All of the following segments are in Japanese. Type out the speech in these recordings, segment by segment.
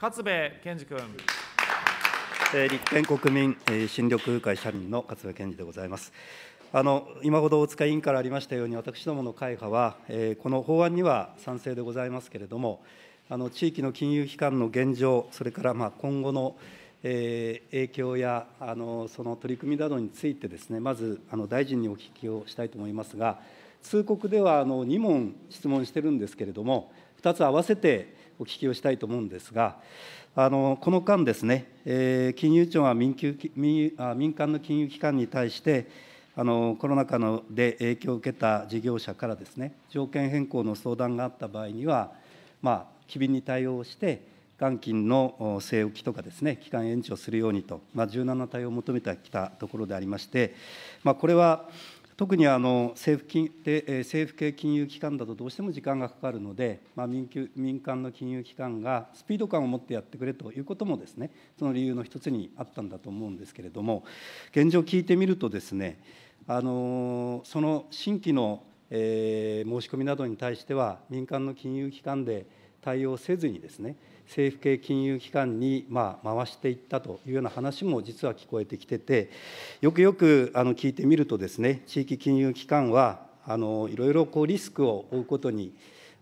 勝部健二君。立憲国民新緑会社民の勝部健二でございます。あの今ほど大塚委員からありましたように、私どもの会派は、えこの法案には賛成でございますけれども、あの地域の金融機関の現状、それからまあ今後の、え影響やあのその取り組みなどについてです、ね、まずあの大臣にお聞きをしたいと思いますが、通告ではあの2問質問してるんですけれども、2つ合わせて、お聞きをしたいと思うんですが、あのこの間ですね、えー、金融庁は民民民間の金融機関に対して、あのコロナ禍ので影響を受けた事業者からですね、条件変更の相談があった場合には、まあ、機敏に対応して、元金の据え置きとかですね、期間延長するようにと、まあ、柔軟な対応を求めてきたところでありまして、まあ、これは、特にあの政府金で政府系金融機関だとどうしても時間がかかるので、まあ、民民間の金融機関がスピード感を持ってやってくれということもですねその理由の一つにあったんだと思うんですけれども現状聞いてみるとですねあのその新規の、えー、申し込みなどに対しては民間の金融機関で対応せずにですね政府系金融機関にまあ回していったというような話も実は聞こえてきてて、よくよくあの聞いてみるとですね、地域金融機関はあのいろいろこうリスクを負うことに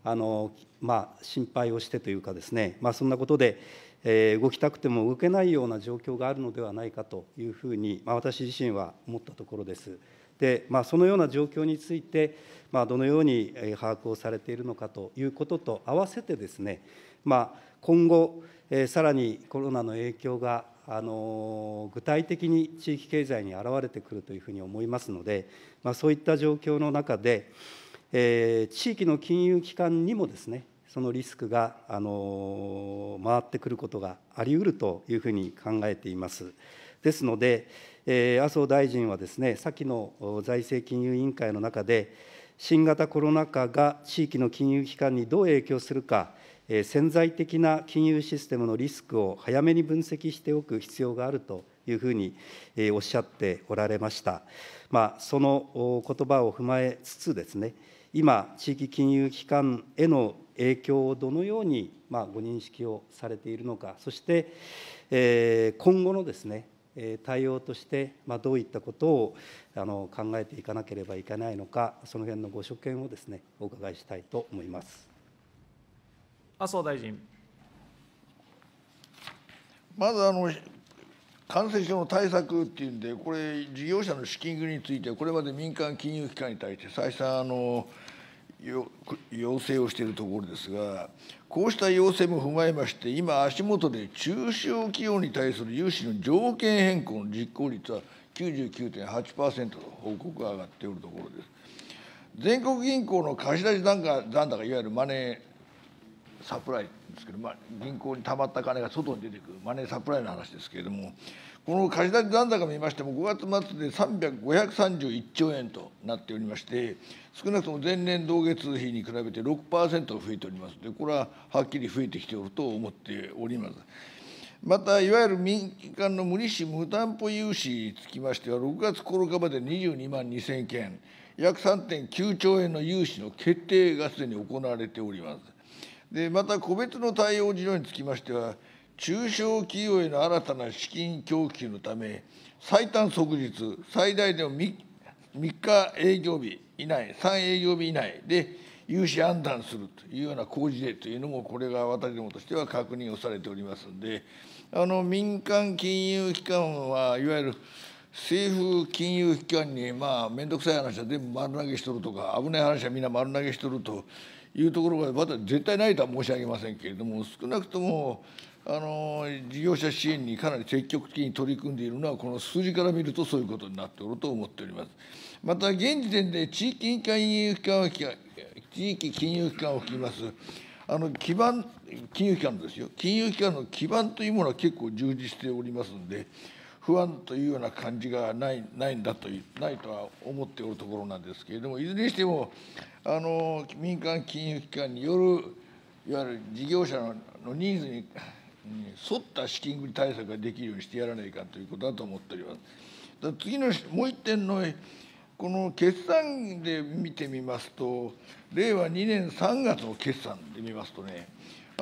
あの、まあ、心配をしてというかですね、まあ、そんなことで、えー、動きたくても動けないような状況があるのではないかというふうに、まあ、私自身は思ったところです。で、まあ、そのような状況について、まあ、どのように把握をされているのかということと合わせてですね、まあ、今後、えー、さらにコロナの影響があの具体的に地域経済に現れてくるというふうに思いますので、まあ、そういった状況の中で、えー、地域の金融機関にもですねそのリスクがあの回ってくることがありうるというふうに考えています。ですので、麻生大臣はですね、先の財政金融委員会の中で、新型コロナ禍が地域の金融機関にどう影響するか、潜在的な金融システムのリスクを早めに分析しておく必要があるというふうにおっしゃっておられました。まあ、その言葉を踏まえつつですね、今、地域金融機関への影響をどのようにまあご認識をされているのか、そして今後のですね対応として、まあ、どういったことをあの考えていかなければいけないのか、その辺のご所見をですね、お伺いしたいと思います麻生大臣。まずあの感染症の対策っていうんで、これ、事業者の資金繰りについて、これまで民間金融機関に対して、再三あの、要請をしているところですがこうした要請も踏まえまして今足元で中小企業に対する融資の条件変更の実行率は99.8%と報告が上がっておるところです。全国銀行の貸し出し残高いわゆるマネーサプライですけど、まあ、銀行にたまった金が外に出てくるマネーサプライの話ですけれどもこの貸し出し残高見ましても5月末で531兆円となっておりまして少なくとも前年同月比に比べて6%増えておりますのでこれははっきり増えてきておると思っております。またいわゆる民間の無利子無担保融資につきましては6月9日まで22万2000件約3.9兆円の融資の決定がすでに行われております。でまた個別の対応事情につきましては中小企業への新たな資金供給のため最短即日最大でも 3, 3日営業日以内3営業日以内で融資判断するというような工事例というのもこれが私どもとしては確認をされておりますのであの民間金融機関はいわゆる政府金融機関にまあ面倒くさい話は全部丸投げしとるとか危ない話はみんな丸投げしとるというところはまだ絶対ないとは申し上げませんけれども少なくともあの事業者支援にかなり積極的に取り組んでいるのはこの数字から見るとそういうことになっておると思っております。また現時点で地域委員会金融機関を地域金融機関を含みますあの基盤金融機関ですよ金融機関の基盤というものは結構充実しておりますので。不安というような感じがないないんだとないとは思っておるところなんですけれどもいずれにしてもあの民間金融機関によるいわゆる事業者のニーズに沿った資金繰り対策ができるようにしてやらないかということだと思っております。次のもう1点のこの決算で見てみますと令和2年3月の決算で見ますとね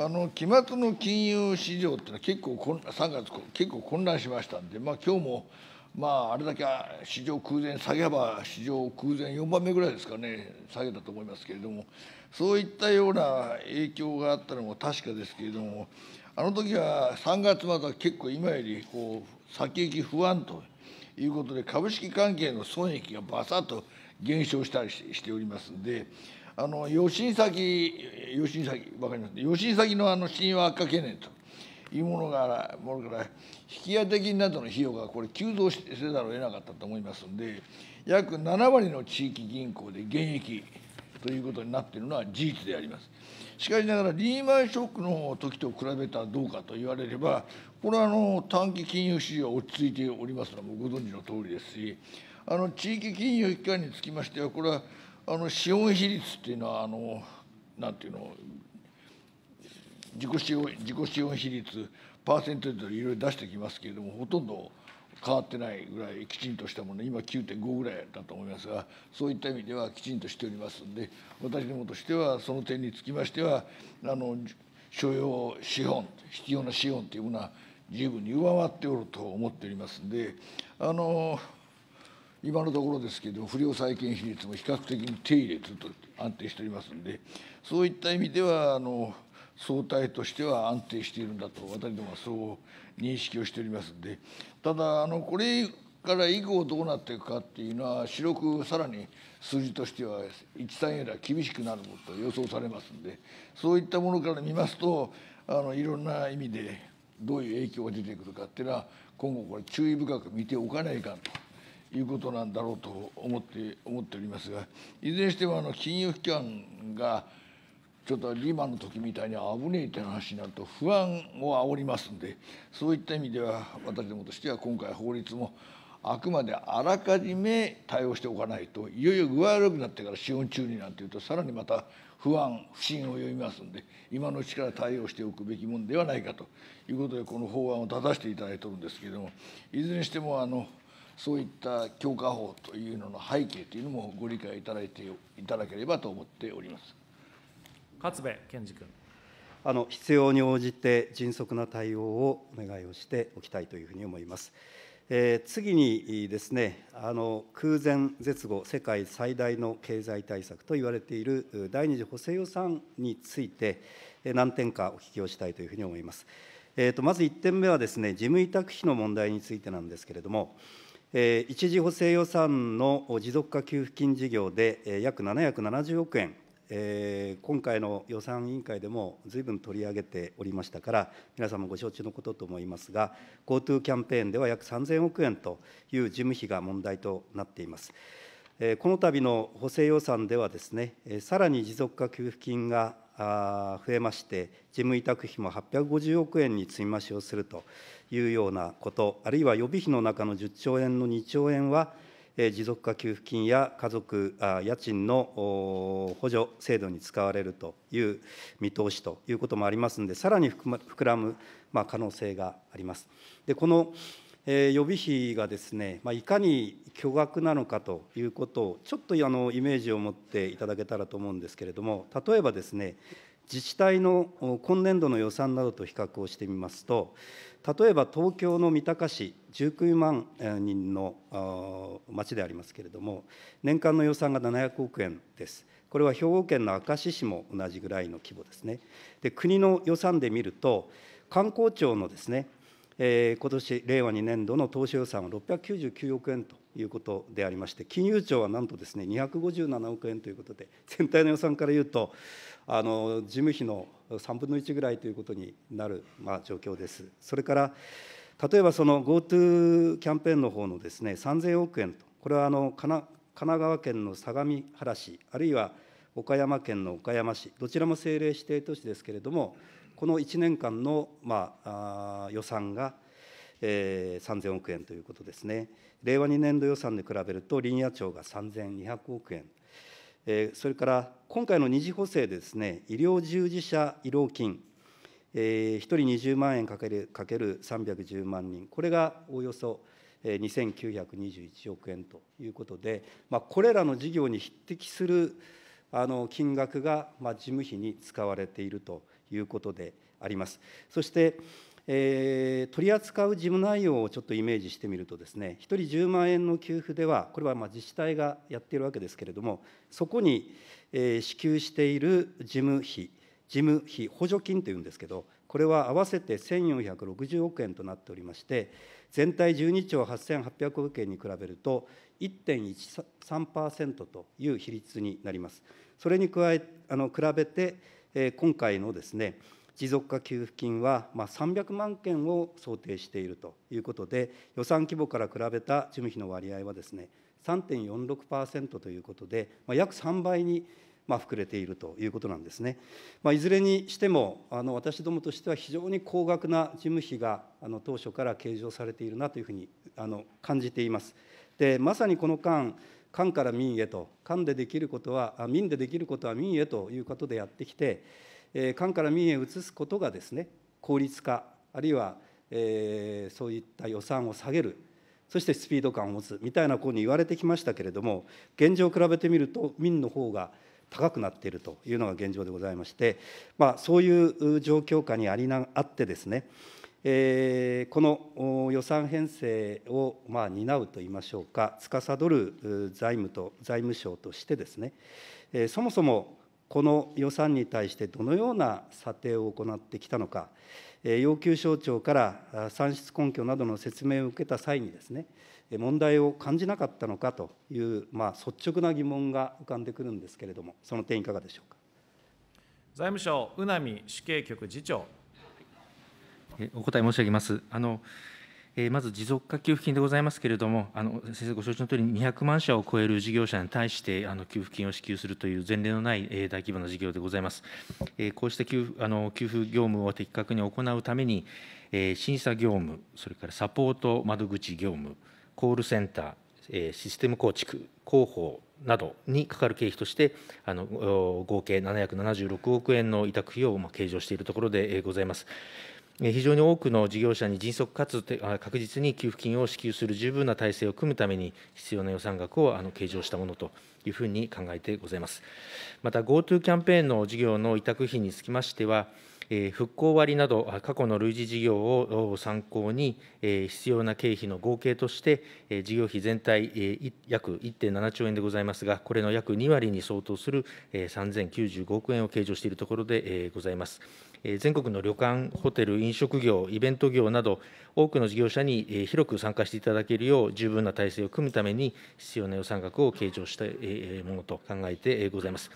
あの期末の金融市場ってのは結構3月結構混乱しましたんで、まあ、今日も、まあ、あれだけ市場空前下げ幅市場空前4番目ぐらいですかね下げたと思いますけれどもそういったような影響があったのも確かですけれどもあの時は3月まは結構今よりこう先行き不安ということで株式関係の損益がバサッと減少したりしておりますんで。あの吉崎吉崎わかります吉崎のあの用悪化懸念というものがものから引き当て金などの費用がこれ急増せざるを得なかったと思いますんで約7割の地域銀行で減益ということになっているのは事実であります。しかしながらリーマンショックの時と比べたらどうかと言われればこれはあの短期金融市場落ち着いておりますのはもうご存知の通りですしあの地域金融機関につきましてはこれはあの資本比率っていうのはあのなんていうの自己資本自己資本比率パーセンテージでいろいろ出してきますけれどもほとんど変わってないぐらいきちんとしたもの今9.5ぐらいだと思いますがそういった意味ではきちんとしておりますんで私どもとしてはその点につきましてはあの所要資本必要な資本というものは十分に上回っておると思っておりますんであの。今のところですけど不良債権比率も比較的に低入れずっと安定しておりますのでそういった意味ではあの総体としては安定しているんだと私どもはそう認識をしておりますのでただあのこれから以降どうなっていくかっていうのは白くさらに数字としては13よりは厳しくなること予想されますのでそういったものから見ますとあのいろんな意味でどういう影響が出てくるかっていうのは今後これ注意深く見ておかないかんということなんだろうと思って思っておりますがいずれにしてもあの金融機関がちょっとリーマンの時みたいに危ねえって話になると不安を煽りますんでそういった意味では私どもとしては今回法律もあくまであらかじめ対応しておかないといよいよ具合悪くなってから資本中になんていうとさらにまた不安不信を呼びますんで今のうちから対応しておくべきもんではないかということでこの法案を立たせていただいてるんですけれどもいずれにしてもあのそういった強化法というのの背景というのもご理解いただいていただければと思っております勝部健治君あの必要に応じて迅速な対応をお願いをしておきたいというふうに思います。えー、次にですねあの空前絶後世界最大の経済対策と言われている第2次補正予算について何点かお聞きをしたいというふうに思います。えーとまず1点目はですね事務委託費の問題についてなんですけれども、一時補正予算の持続化給付金事業で、約770億円、今回の予算委員会でもずいぶん取り上げておりましたから、皆さんもご承知のことと思いますが、GoTo キャンペーンでは約3000億円という事務費が問題となっています。この度の補正予算ではですね、さらに持続化給付金が増えまして、事務委託費も850億円に積み増しをするというようなこと、あるいは予備費の中の10兆円の2兆円は、持続化給付金や家族、家賃の補助制度に使われるという見通しということもありますので、さらに膨らむ、ま可能性があります。でこの予備費がですね、まいかに巨額なのかということを、ちょっとあのイメージを持っていただけたらと思うんですけれども、例えばですね、自治体の今年度の予算などと比較をしてみますと、例えば東京の三鷹市、19万人の町でありますけれども、年間の予算が700億円です。これは兵庫県の明石市も同じぐらいの規模ですね。で国の予算で見ると、観光庁のですね、えー、今年令和2年度の投資予算は699億円ということでありまして、金融庁はなんとですね、257億円ということで、全体の予算からいうと、あの事務費の3分の1ぐらいということになる、まあ、状況です。それから例えばその GoTo キャンペーンの方のですね3000億円と、これはあの神奈川県の相模原市、あるいは岡山県の岡山市、どちらも政令指定都市ですけれども、この1年間の、まあ、あ予算が、3000億円ということですね。令和2年度予算で比べると、林野庁が3200億円、それから今回の二次補正でです、ね、医療従事者医療金、1人20万円かけるかける310万人、これがおおよそ2921億円ということで、まあ、これらの事業に匹敵するあの金額が、まあ、事務費に使われているということであります。そしてえー、取り扱う事務内容をちょっとイメージしてみるとですね1人10万円の給付ではこれはま自治体がやっているわけですけれどもそこに、え支給している事務費事務費補助金というんですけどこれは合わせて1460億円となっておりまして全体12兆8800億円に比べると1.13%という比率になります。それに加えあの比べて、え今回のですね持続化給付金は、まあ、300万件を想定しているということで、予算規模から比べた事務費の割合はですね、3.46%ということで、まあ、約3倍にまあ、膨れているということなんですね。まあ、いずれにしても、あの私どもとしては非常に高額な事務費があの当初から計上されているなというふうにあの感じています。で、まさにこの間、官から民へと、官でできることは、民でできることは民へということでやってきて、官から民へ移すことがですね、効率化、あるいは、えー、そういった予算を下げる、そしてスピード感を持つみたいなこうに言われてきましたけれども、現状を比べてみると、民の方が高くなっているというのが現状でございまして、まあ、そういう状況下にありなあってですね、えー、この予算編成をまあ担うといいましょうか、司る財務と財務省としてですね、えー、そもそもこの予算に対してどのような査定を行ってきたのか、要求省庁から算出根拠などの説明を受けた際にですね、問題を感じなかったのかという、まあ、率直な疑問が浮かんでくるんですけれども、その点、いかがでしょうか財務省、宇波主計局次長。お答え申し上げます。あのまず持続化給付金でございますけれども、あの先生、ご承知のとおり、200万社を超える事業者に対してあの給付金を支給するという前例のない、え大規模な事業でございます。えこうした給付あの給付業務を的確に行うために、え審査業務、それからサポート窓口業務、コールセンター、えシステム構築、広報などにかかる経費として、あの合計776億円の委託費を計上しているところでございます。非常に多くの事業者に迅速かつ確実に給付金を支給する十分な体制を組むために、必要な予算額を計上したものというふうに考えてございます。また GoTo キャンペーンの事業の委託費につきましては、復興割など、過去の類似事業を参考に、必要な経費の合計として、事業費全体約1.7兆円でございますが、これの約2割に相当する3095億円を計上しているところでございます。全国の旅館、ホテル、飲食業、イベント業など、多くの事業者に広く参加していただけるよう、十分な体制を組むために、必要な予算額を計上したものと考えてございます。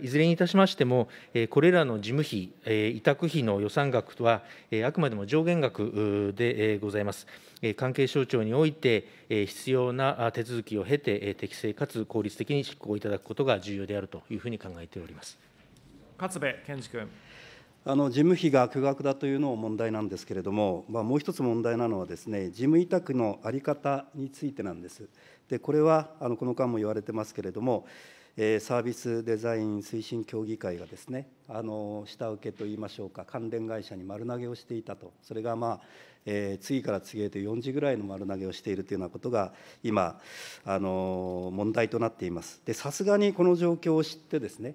いずれにいたしましても、これらの事務費、委託費の予算額は、あくまでも上限額でございます。関係省庁において、必要な手続きを経て、適正かつ効率的に執行いただくことが重要であるというふうに考えております。勝部健二君。あの事務費が巨額だというのも問題なんですけれども、まあ、もう一つ問題なのはです、ね、事務委託の在り方についてなんです。でこれはあのこの間も言われてますけれども、サービスデザイン推進協議会がですねあの下請けといいましょうか関連会社に丸投げをしていたとそれがまあ、えー、次から次へと4時ぐらいの丸投げをしているというようなことが今あの問題となっていますさすがにこの状況を知ってですね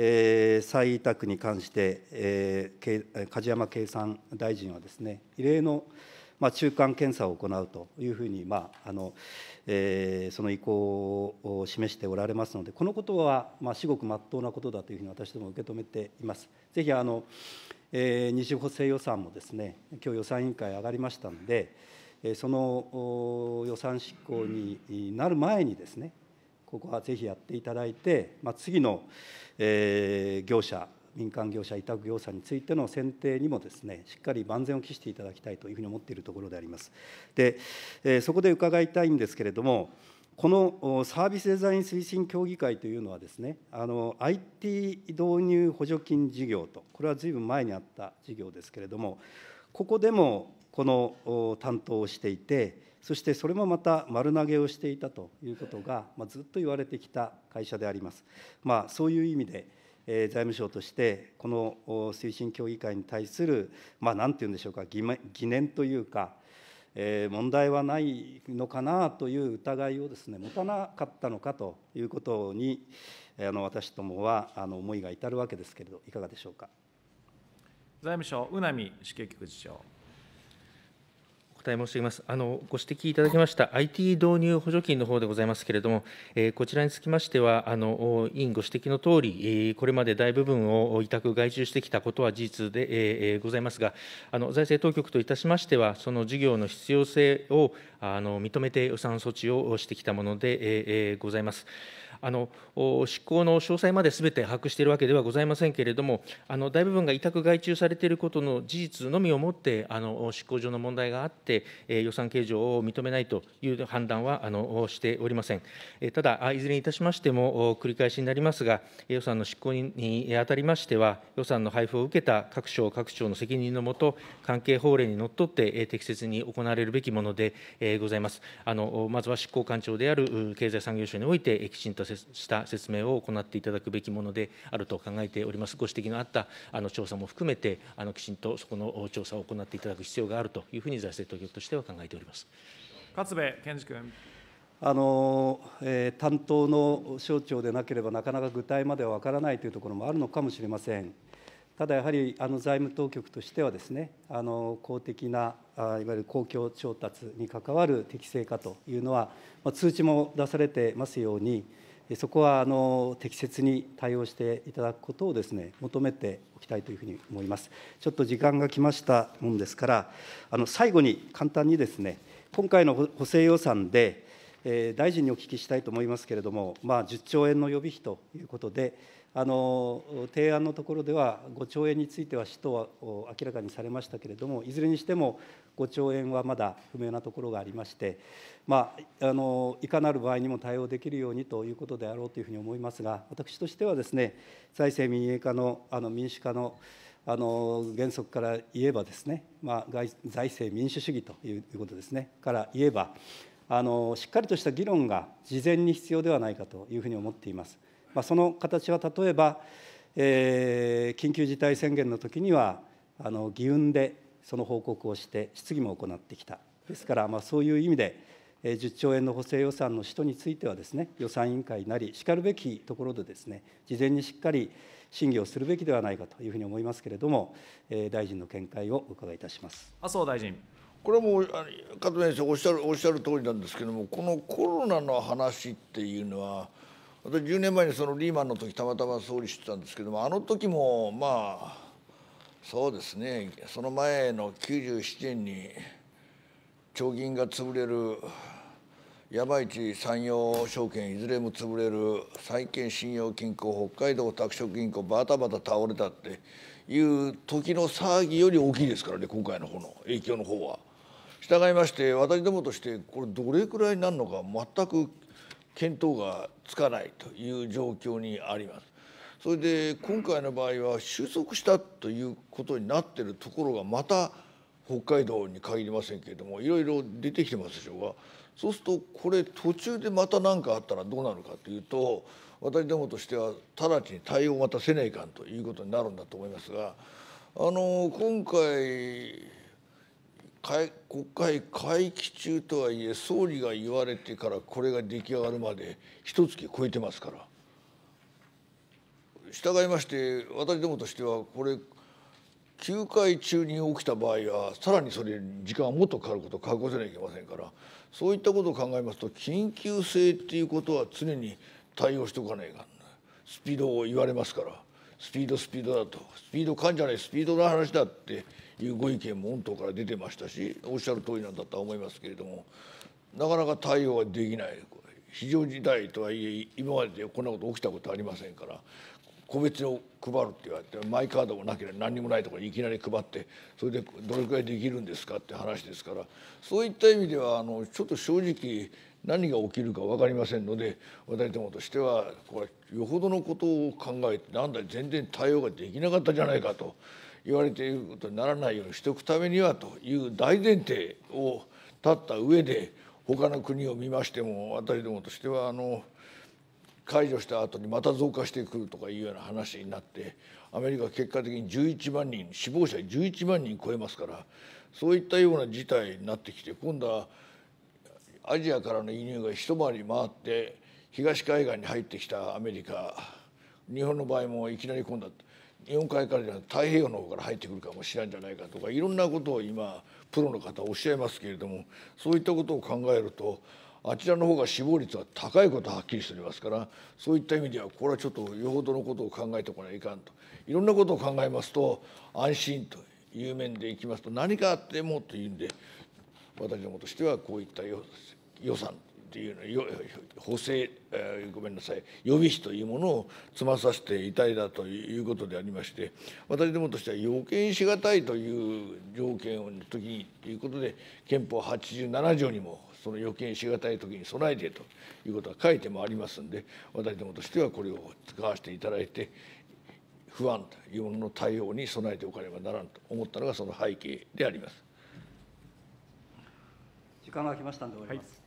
えー、再委託に関して、えー、梶山経産大臣はですね異例の、まあ、中間検査を行うというふうに、まああのえー、その意向を示しておられますので、このことは、まあ、至極まっとうなことだというふうに私ども受け止めています。ぜひあの、えー、二次補正予算もですね、今日予算委員会上がりましたので、その予算執行になる前にですね、ここはぜひやっていただいて、まあ、次の、えー、業者民間業者委託業者についての選定にもですねしっかり万全を期していただきたいというふうに思っているところであります。で、えそこで伺いたいんですけれどもこのサービスデザイン推進協議会というのはですねあの IT 導入補助金事業とこれはずいぶん前にあった事業ですけれどもここでもこの担当をしていてそしてそれもまた丸投げをしていたということが、まあ、ずっと言われてきた会社であります。まあ、そういう意味で財務省として、この推進協議会に対する、まあ、なんていうんでしょうか、疑念というか、え問題はないのかなという疑いをですね持たなかったのかということに、あの私どもはあの思いが至るわけですけれど、いかがでしょうか財務省、宇波主計局次長。え申し上げます。あのご指摘いただきました IT 導入補助金の方でございますけれども、えー、こちらにつきましては、あの委員ご指摘のとおり、これまで大部分を委託、外注してきたことは事実で、えー、ございますが、あの財政当局といたしましては、その事業の必要性をあの認めて予算措置をしてきたもので、えー、ございます。あの執行の詳細まですべて把握しているわけではございませんけれども、あの大部分が委託外注されていることの事実のみをもって、あの執行上の問題があって、して、予算計上を認めないという判断はあのしておりません。ただ、いずれにいたしましても、繰り返しになりますが、予算の執行にあたりましては、予算の配布を受けた各省、各省の責任のもと、関係法令にのっとって適切に行われるべきものでございます。あのまずは執行官庁である経済産業省において、きちんとした説明を行っていただくべきものであると考えております。ご指摘のあったあの調査も含めて、あのきちんとそこの調査を行っていただく必要があるというふうに財政当業としては考えております勝部健二君。あのえー、担当の省庁でなければ、なかなか具体までは分からないというところもあるのかもしれません。ただやはりあの財務当局としてはですね、あの公的なあいわゆる公共調達に関わる適正化というのは、まあ、通知も出されてますように、そこはあの適切に対応していただくことをです、ね、求めておきたいというふうに思います。ちょっと時間が来ましたもんですから、あの最後に簡単にですね、今回の補正予算で、えー、大臣にお聞きしたいと思いますけれども、まあ、10兆円の予備費ということで、あの提案のところでは、5兆円については使途は明らかにされましたけれども、いずれにしても5兆円はまだ不明なところがありまして、まあ、あのいかなる場合にも対応できるようにということであろうというふうに思いますが、私としてはですね、財政民営化のあの民主化のあの原則から言えばですね、まあ、財政民主主義ということですね、から言えば、あのしっかりとした議論が事前に必要ではないかというふうに思っています。まあ、その形は例えば、えー、緊急事態宣言の時にはあの議運でその報告をして質疑も行ってきたですから、まあ、そういう意味で、えー、10兆円の補正予算の使途についてはですね予算委員会なりしかるべきところでですね事前にしっかり審議をするべきではないかというふうに思いますけれども、えー、大臣の見解をお伺いいたします麻生大臣。これはもう加藤先生おっしゃるおっしゃる通りなんですけどもこのコロナの話っていうのは私10年前にそのリーマンの時たまたま総理してたんですけどもあの時もまあそうですねその前の97年に長銀が潰れる山一山陽証券いずれも潰れる債券信用金庫北海道拓殖銀行バタバタ倒れたっていう時の騒ぎより大きいですからね今回の方の影響の方は。従いまして私どもとしてこれどれくらいになるのか全く見当がつかないという状況にあります。それで今回の場合は収束したということになってるところがまた北海道に限りませんけれどもいろいろ出てきてますでしょうがそうするとこれ途中でまた何かあったらどうなるかというと私どもとしては直ちに対応をまたせねえかんということになるんだと思いますがあの今回国会会期中とはいえ総理が言われてからこれが出来上がるまで一月超えてますから。従いまして私どもとしてはこれ9回中に起きた場合はさらにそれ時間はもっとかかることを覚悟せなきゃいけませんからそういったことを考えますと緊急性っていうことは常に対応しておかないかスピードを言われますからスピードスピードだとスピードじゃないスピードの話だっていうご意見も御党から出てましたしおっしゃる通りなんだとは思いますけれどもなかなか対応ができない非常事態とはいえ今までこんなこと起きたことありませんから個別を配るって言われてマイカードもなければ何にもないところにいきなり配ってそれでどれくらいできるんですかって話ですからそういった意味ではあのちょっと正直何が起きるか分かりませんので私どもとしてはこれよほどのことを考えてなんだ全然対応ができなかったじゃないかと言われていることにならないようにしておくためにはという大前提を立った上で他の国を見ましても私どもとしてはあの解除した後にまた増加してくるとかいうような話になってアメリカ結果的に11万人死亡者11万人超えますからそういったような事態になってきて今度はアジアからの輸入が一回り回って東海岸に入ってきたアメリカ日本の場合もいきなり今度は日本海からじゃ太平洋の方から入ってくるかもしれないんじゃないかとかいろんなことを今プロの方おっしゃいますけれどもそういったことを考えるとあちらの方が死亡率は高いことははっきりしておりますからそういった意味ではこれはちょっとよほどのことを考えてこないかんといろんなことを考えますと安心という面でいきますと何かあってもというんで私どもとしてはこういった予算っていう補正、えー、ごめんなさい予備費というものを積まさせていたいだということでありまして私どもとしては要件しがたいという条件の時にということで憲法87条にもその予見しがたい時に備えてということは書いてもありますんで私どもとしてはこれを使わせていただいて不安というものの対応に備えておかねばならんと思ったのがその背景であります。時間が来ましたんで終わります。はい